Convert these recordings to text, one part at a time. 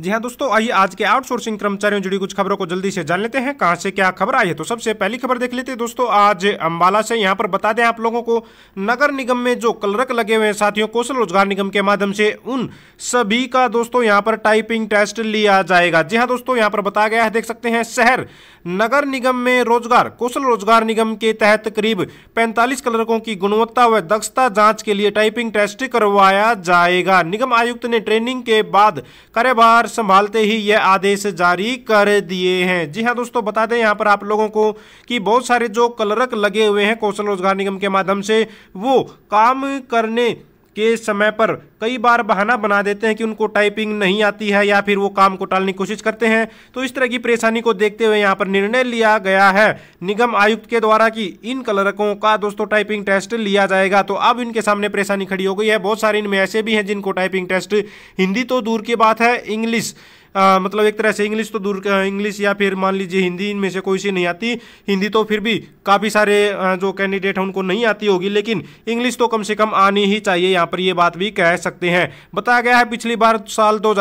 जी हाँ दोस्तों आइए आज के आउटसोर्सिंग कर्मचारियों जुड़ी कुछ खबरों को जल्दी से जान लेते हैं कहाँ से क्या खबर आई है तो सबसे पहली खबर देख लेते हैं दोस्तों आज अंबाला से यहाँ पर बता दें आप लोगों को नगर निगम में जो कलरक लगे हुए हैं साथियों कौशल रोजगार निगम के माध्यम से उन सभी का दोस्तों यहाँ पर टाइपिंग टेस्ट लिया जाएगा जी हाँ दोस्तों यहाँ पर बताया गया है देख सकते हैं शहर नगर निगम में रोजगार कौशल रोजगार निगम के तहत करीब पैंतालीस क्लर्कों की गुणवत्ता व दक्षता जांच के लिए टाइपिंग टेस्ट करवाया जाएगा निगम आयुक्त ने ट्रेनिंग के बाद कार्यभार कार्यभार संभालते ही यह आदेश जारी कर दिए हैं जी हाँ दोस्तों बता दें यहाँ पर आप लोगों को कि बहुत सारे जो कलरक लगे हुए हैं कौशल रोजगार निगम के माध्यम से वो काम करने के समय पर कई बार बहाना बना देते हैं कि उनको टाइपिंग नहीं आती है या फिर वो काम को टालने की कोशिश करते हैं तो इस तरह की परेशानी को देखते हुए यहाँ पर निर्णय लिया गया है निगम आयुक्त के द्वारा कि इन कलरकों का दोस्तों टाइपिंग टेस्ट लिया जाएगा तो अब इनके सामने परेशानी खड़ी हो गई है बहुत सारे इनमें ऐसे भी हैं जिनको टाइपिंग टेस्ट हिंदी तो दूर की बात है इंग्लिश आ, मतलब एक तरह से इंग्लिश तो दूर इंग्लिश या फिर मान लीजिए हिंदी इनमें से कोई सी नहीं आती हिंदी तो फिर भी काफ़ी सारे जो कैंडिडेट हैं उनको नहीं आती होगी लेकिन इंग्लिश तो कम से कम आनी ही चाहिए यहाँ पर ये बात भी कह सकते हैं बताया गया है पिछली बार साल दो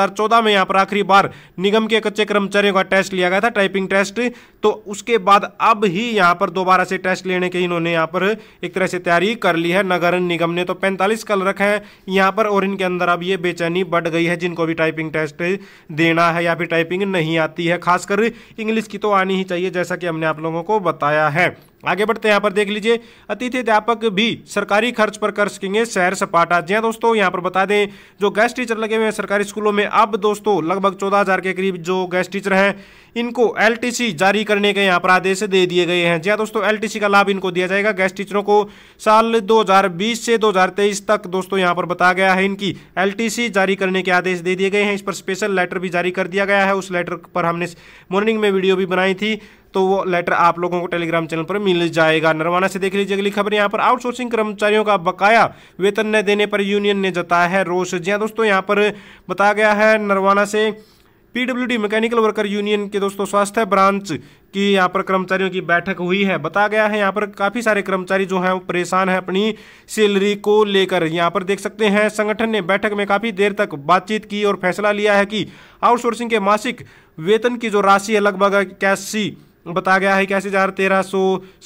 में यहाँ पर आखिरी बार निगम के कच्चे कर्मचारियों का टेस्ट लिया गया था टाइपिंग टेस्ट तो उसके बाद अब ही यहाँ पर दोबारा से टेस्ट लेने के इन्होंने यहाँ पर एक तरह से तैयारी कर ली है नगर निगम ने तो पैंतालीस कल रखे हैं यहाँ पर और इनके अंदर अब ये बेचैनी बढ़ गई है जिनको भी टाइपिंग टेस्ट देना लिखना है या फिर टाइपिंग नहीं आती है खासकर इंग्लिश की तो आनी ही चाहिए जैसा कि हमने आप लोगों को बताया है आगे बढ़ते हैं यहाँ पर देख लीजिए अतिथि अध्यापक भी सरकारी खर्च पर कर सकेंगे सैर सपाटा जी हाँ दोस्तों यहाँ पर बता दें जो गेस्ट टीचर लगे हुए हैं सरकारी स्कूलों में अब दोस्तों लगभग चौदह के करीब जो गेस्ट टीचर हैं इनको एल जारी करने के यहाँ पर आदेश दे दिए गए हैं जी हाँ दोस्तों एल का लाभ इनको दिया जाएगा गेस्ट टीचरों को साल दो से दो तक दोस्तों यहाँ पर बताया गया है इनकी एल जारी करने के आदेश दे दिए गए हैं इस पर स्पेशल लेटर भी जारी कर दिया गया है उस लेटर पर हमने मॉर्निंग में वीडियो भी बनाई थी तो वो लेटर आप लोगों को टेलीग्राम चैनल पर मिल जाएगा नरवाना से देख लीजिए अगली खबर यहाँ पर आउटसोर्सिंग कर्मचारियों का बकाया वेतन न देने पर यूनियन ने जताया है रोष जी हाँ दोस्तों यहाँ पर बताया गया है नरवाना से पीडब्ल्यूडी मैकेनिकल वर्कर यूनियन के दोस्तों स्वास्थ्य ब्रांच की यहाँ पर कर्मचारियों की बैठक हुई है बताया गया है यहाँ पर काफ़ी सारे कर्मचारी जो हैं वो परेशान हैं अपनी सैलरी को लेकर यहाँ पर देख सकते हैं संगठन ने बैठक में काफ़ी देर तक बातचीत की और फैसला लिया है कि आउटसोर्सिंग के मासिक वेतन की जो राशि है लगभग इक्यासी बताया गया है कि ऐसे जार तेरह सौ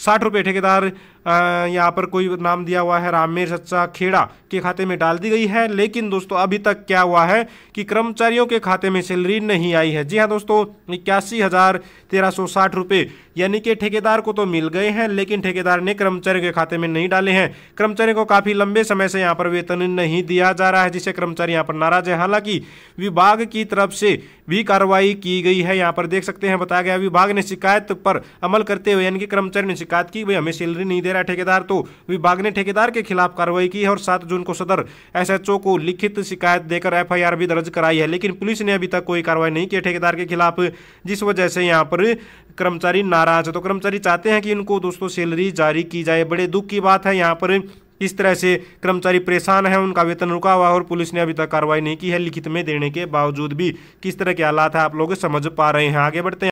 साठ रुपये ठेकेदार यहाँ पर कोई नाम दिया हुआ है रामेर सच्चा खेड़ा के खाते में डाल दी गई है लेकिन दोस्तों अभी तक क्या हुआ है कि कर्मचारियों के खाते में सैलरी नहीं आई है जी हाँ दोस्तों इक्यासी हज़ार तेरह सौ साठ रुपये यानी कि ठेकेदार को तो मिल गए हैं लेकिन ठेकेदार ने कर्मचारियों के खाते में नहीं डाले हैं कर्मचारियों को काफ़ी लंबे समय से यहाँ पर वेतन नहीं दिया जा रहा है जिसे कर्मचारी यहाँ पर नाराज है हालांकि विभाग की तरफ से भी कार्रवाई की गई है यहाँ पर देख सकते हैं बताया गया विभाग ने शिकायत पर अमल करते हुए यानी कि कर्मचारी ने शिकायत की भाई हमें सैलरी नहीं दे रहा ठेकेदार तो विभाग ने ठेकेदार के खिलाफ कार्रवाई की है और सात जून को सदर एसएचओ को लिखित शिकायत देकर एफआईआर भी दर्ज कराई है लेकिन पुलिस ने अभी तक कोई कार्रवाई नहीं की ठेकेदार के खिलाफ जिस वजह से यहाँ पर कर्मचारी नाराज है तो कर्मचारी चाहते हैं कि इनको दोस्तों सैलरी जारी की जाए बड़े दुख की बात है यहाँ पर इस तरह से कर्मचारी परेशान है उनका वेतन रुका हुआ और पुलिस ने अभी तक कार्रवाई नहीं की है लिखित में देने के बावजूद भी किस तरह के हालात है आप लोग समझ पा रहे हैं आगे बढ़ते हैं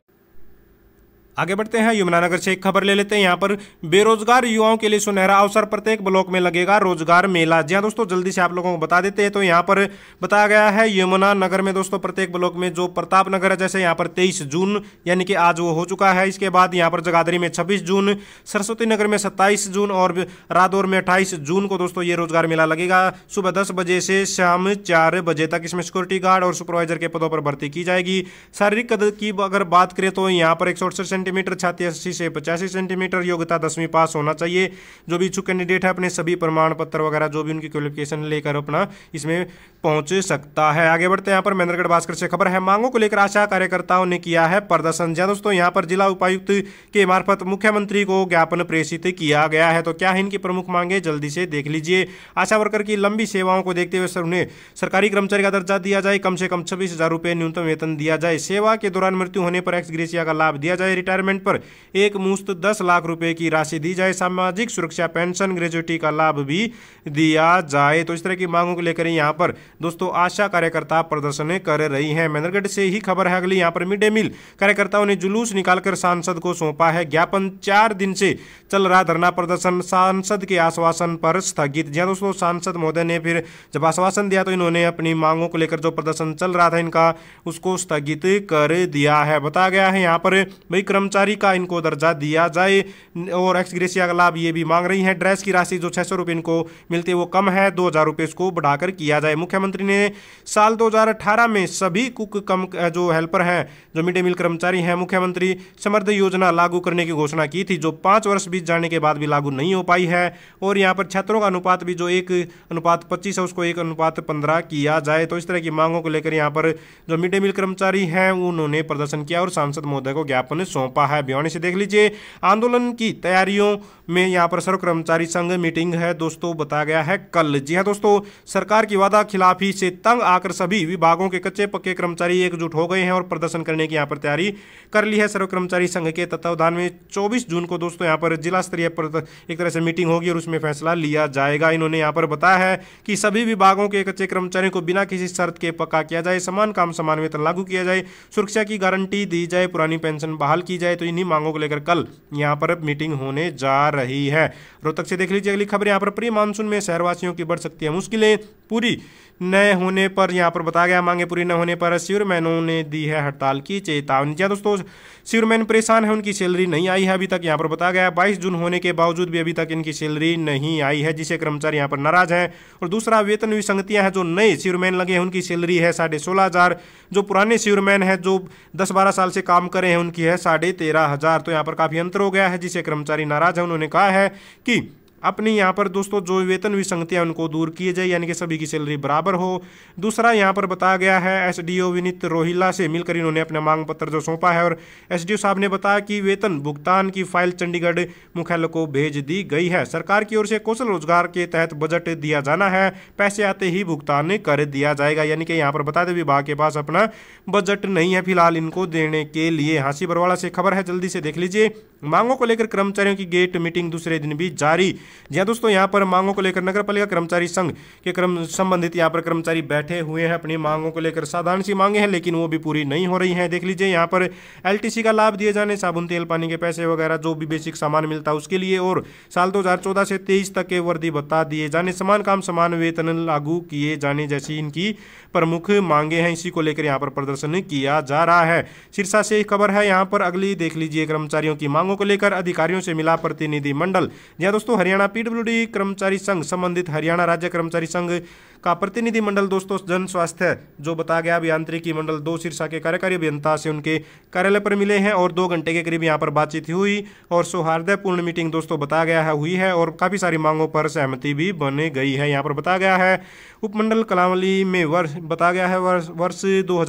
आगे बढ़ते हैं यमुनानगर से एक खबर ले लेते हैं यहाँ पर बेरोजगार युवाओं के लिए सुनहरा अवसर प्रत्येक ब्लॉक में लगेगा रोजगार मेला जी हाँ दोस्तों जल्दी से आप लोगों को बता देते हैं तो यहाँ पर बताया गया है यमुनानगर में दोस्तों प्रत्येक ब्लॉक में जो प्रताप नगर है जैसे यहाँ पर तेईस जून यानी कि आज वो हो चुका है इसके बाद यहाँ पर जगाधरी में छब्बीस जून सरस्वती नगर में सत्ताईस जून और रादौर में अट्ठाईस जून को दोस्तों ये रोजगार मेला लगेगा सुबह दस बजे से शाम चार बजे तक इसमें सिक्योरिटी गार्ड और सुपरवाइजर के पदों पर भर्ती की जाएगी शारीरिक कदर की अगर बात करें तो यहाँ पर एक सेंटीमीटर छाती से पचासी सेंटीमीटर योग्यता दसवीं पास होना चाहिए जो भी इच्छुक कैंडिडेट है अपने सभी प्रमाण पत्र वगैरह जो भी उनकी क्वालिफिकेशन लेकर अपना इसमें पहुंच सकता है आगे बढ़ते हैं यहाँ पर महेंद्रगढ़ भास्कर से खबर है मांगों को लेकर आशा कार्यकर्ताओं ने किया है प्रदर्शन जहाँ दोस्तों यहाँ पर जिला उपायुक्त के मार्फत मुख्यमंत्री को ज्ञापन प्रेषित किया गया है तो क्या है इनकी प्रमुख मांगे जल्दी से देख लीजिए आशा वर्कर की लंबी सेवाओं को देखते हुए सर उन्हें सरकारी कर्मचारी का दर्जा दिया जाए कम से कम छब्बीस हजार न्यूनतम वेतन दिया जाए सेवा के दौरान मृत्यु होने पर एक्स ग्रेसिया का लाभ दिया जाए रिटायर रिटायरमेंट पर एक मुश्त दस लाख रुपए की राशि दी जाए सामाजिक सुरक्षा पेंशन ग्रेजुटी का लाभ भी दिया जाए तो इस तरह की मांगों को लेकर यहाँ पर दोस्तों आशा कार्यकर्ता प्रदर्शन कर रही है महेंद्रगढ़ से ही खबर है अगली यहाँ पर मिड डे मील कार्यकर्ताओं ने जुलूस निकालकर सांसद को सौंपा है ज्ञापन चार दिन से चल रहा धरना प्रदर्शन सांसद के आश्वासन पर स्थगित जी हाँ दोस्तों सांसद महोदय ने फिर जब आश्वासन दिया तो इन्होंने अपनी मांगों को लेकर जो प्रदर्शन चल रहा था इनका उसको स्थगित कर दिया है बताया गया है यहाँ पर विक्रम कर्मचारी का इनको दर्जा दिया जाए और एक्सग्रेसिया का लाभ ये भी मांग रही है ड्रेस की राशि जो छह सौ रुपये इनको मिलती है वो कम है दो हज़ार रुपये इसको बढ़ाकर किया जाए मुख्यमंत्री ने साल अठारह में सभी कुक कम जो हेल्पर हैं जो मिड डे मील कर्मचारी हैं मुख्यमंत्री समृद्ध योजना लागू करने की घोषणा की थी जो पाँच वर्ष बीत जाने के बाद भी लागू नहीं हो पाई है और यहाँ पर छात्रों का अनुपात भी जो एक अनुपात पच्चीस है उसको एक अनुपात पंद्रह किया जाए तो इस तरह की मांगों को लेकर यहाँ पर जो मिड डे मील कर्मचारी हैं उन्होंने प्रदर्शन किया और सांसद महोदय को ज्ञापन सौंप सौंपा है बयानी से देख लीजिए आंदोलन की तैयारियों में यहाँ पर सर्व कर्मचारी संघ मीटिंग है दोस्तों बताया गया है कल जी हाँ दोस्तों सरकार की वादा खिलाफी से तंग आकर सभी विभागों के कच्चे पक्के कर्मचारी एकजुट हो गए हैं और प्रदर्शन करने की यहाँ पर तैयारी कर ली है सर्व कर्मचारी संघ के तत्वावधान में चौबीस जून को दोस्तों यहाँ पर जिला स्तरीय एक तरह से मीटिंग होगी और उसमें फैसला लिया जाएगा इन्होंने यहाँ पर बताया है कि सभी विभागों के कच्चे कर्मचारियों को बिना किसी शर्त के पक्का किया जाए समान काम समान वेतन लागू किया जाए सुरक्षा की गारंटी दी जाए पुरानी पेंशन बहाल की की जाए तो इन्हीं मांगों को लेकर कल यहाँ पर मीटिंग होने जा रही है रोहतक से देख लीजिए अगली खबर यहाँ पर प्री मानसून में शहरवासियों की बढ़ सकती है मुश्किलें पूरी न होने पर यहाँ पर बताया गया मांगे पूरी न होने पर शिवरमैनों ने दी है हड़ताल की चेतावनी क्या हाँ दोस्तों शिवरमैन परेशान है उनकी सैलरी नहीं आई है अभी तक यहाँ पर बताया गया बाईस जून होने के बावजूद भी अभी तक इनकी सैलरी नहीं आई है जिसे कर्मचारी यहाँ पर नाराज हैं और दूसरा वेतन विसंगतियाँ हैं जो नए शिवरमैन लगे हैं उनकी सैलरी है साढ़े जो पुराने शिवरमैन है जो दस बारह साल से काम करे हैं उनकी है साढ़े साढ़े तेरह हजार तो यहाँ पर काफी अंतर हो गया है जिसे कर्मचारी नाराज है उन्होंने कहा है कि अपने यहाँ पर दोस्तों जो वेतन विसंगतियाँ उनको दूर किए जाए यानी कि सभी की सैलरी बराबर हो दूसरा यहाँ पर बताया गया है एस विनीत रोहिला से मिलकर इन्होंने अपना मांग पत्र जो सौंपा है और एस साहब ने बताया कि वेतन भुगतान की फाइल चंडीगढ़ मुख्यालय को भेज दी गई है सरकार की ओर से कौशल रोजगार के तहत बजट दिया जाना है पैसे आते ही भुगतान कर दिया जाएगा यानी कि यहाँ पर बता दें विभाग के पास अपना बजट नहीं है फिलहाल इनको देने के लिए हाँसी बरवाड़ा से खबर है जल्दी से देख लीजिए मांगों को लेकर कर्मचारियों की गेट मीटिंग दूसरे दिन भी जारी जी हाँ दोस्तों यहाँ पर मांगों को लेकर नगर पालिका कर्मचारी संघ के क्रम संबंधित यहाँ पर कर्मचारी बैठे हुए हैं अपनी मांगों को लेकर साधारण सी मांगे हैं लेकिन वो भी पूरी नहीं हो रही हैं देख लीजिए यहाँ पर एल का लाभ दिए जाने साबुन तेल पानी के पैसे वगैरह जो भी बेसिक सामान मिलता है उसके लिए और साल दो से तेईस तक के वर्दी बता दिए जाने समान काम समान वेतन लागू किए जाने जैसी इनकी प्रमुख मांगे हैं इसी को लेकर यहाँ पर प्रदर्शन किया जा रहा है शीर्षा से एक खबर है यहाँ पर अगली देख लीजिए कर्मचारियों की मांगों को लेकर अधिकारियों से मिला प्रतिनिधिमंडल जी हाँ, दोस्तों हरियाणा हरियाणा पीडब्ल्यूडी कर्मचारी संघ संबंधित हरियाणा राज्य कर्मचारी संघ का प्रतिनिधि मंडल दोस्तों जन स्वास्थ्य जो बताया गया अभियांत्रिकी मंडल दो शीर्षा के कार्यकारी अभियंता से उनके कार्यालय पर मिले हैं और दो घंटे के करीब यहाँ पर बातचीत हुई और सौहार्दपूर्ण मीटिंग दोस्तों बताया गया है हुई है और काफ़ी सारी मांगों पर सहमति भी बने गई है यहाँ पर बताया गया है उपमंडल कलावली में वर्ष बताया गया है वर्ष वर्ष दो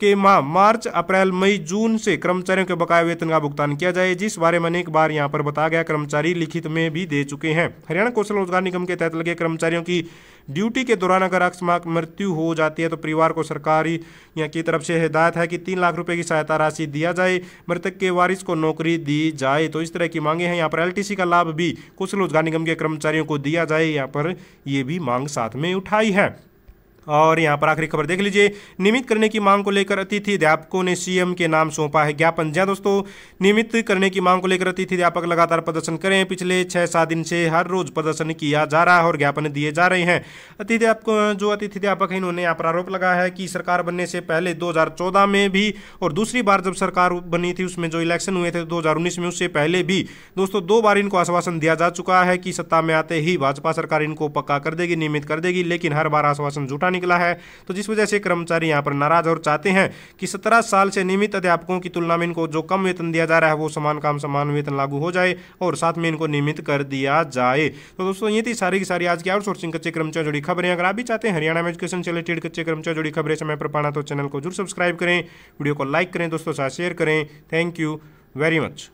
के माह मार्च अप्रैल मई जून से कर्मचारियों के बकाया वेतन का भुगतान किया जाए जिस बारे में अनेक बार यहाँ पर बताया गया कर्मचारी लिखित में भी दे चुके हैं हरियाणा कौशल रोजगार निगम के तहत लगे कर्मचारियों की ड्यूटी के दौरान अगर अकस्मात मृत्यु हो जाती है तो परिवार को सरकारी या की तरफ से हिदायत है कि तीन लाख रुपये की सहायता राशि दिया जाए मृतक के वारिस को नौकरी दी जाए तो इस तरह की मांगे हैं यहाँ पर एलटीसी का लाभ भी कुछ रोजगार निगम के कर्मचारियों को दिया जाए यहाँ पर ये भी मांग साथ में उठाई है और यहाँ पर आखिरी खबर देख लीजिए नियमित करने की मांग को लेकर अतिथि अध्यापकों ने सीएम के नाम सौंपा है ज्ञापन जहाँ दोस्तों नियमित करने की मांग को लेकर अतिथि अध्यापक लगातार प्रदर्शन कर रहे हैं पिछले छह सात दिन से हर रोज प्रदर्शन किया जा रहा है और ज्ञापन दिए जा रहे हैं अतिथि जो अतिथि अध्यापक है इन्होंने यहाँ पर आरोप लगाया है कि सरकार बनने से पहले दो में भी और दूसरी बार जब सरकार बनी थी उसमें जो इलेक्शन हुए थे तो दो में उससे पहले भी दोस्तों दो बार इनको आश्वासन दिया जा चुका है कि सत्ता में आते ही भाजपा सरकार इनको पक्का कर देगी नियमित कर देगी लेकिन हर बार आश्वासन जुटा निकला है तो जिस वजह से कर्मचारी यहाँ पर नाराज और चाहते हैं कि सत्रह साल से नियमित अध्यापकों की तुलना में इनको जो कम वेतन दिया जा रहा है वो समान काम समान वेतन लागू हो जाए और साथ में इनको नियमित कर दिया जाए तो दोस्तों ये थी सारी की सारी आज की आउटसोर्सिंग कच्चे कर्मचारी जुड़ी खबरें अगर आप भी चाहते हैं हरियाणा में एजुकेशन से रिलेटेड कच्चे कर्मचारी जुड़ी खबरें समय पर पाना तो चैनल को जरूर सब्सक्राइब करें वीडियो को लाइक करें दोस्तों साथ शेयर करें थैंक यू वेरी मच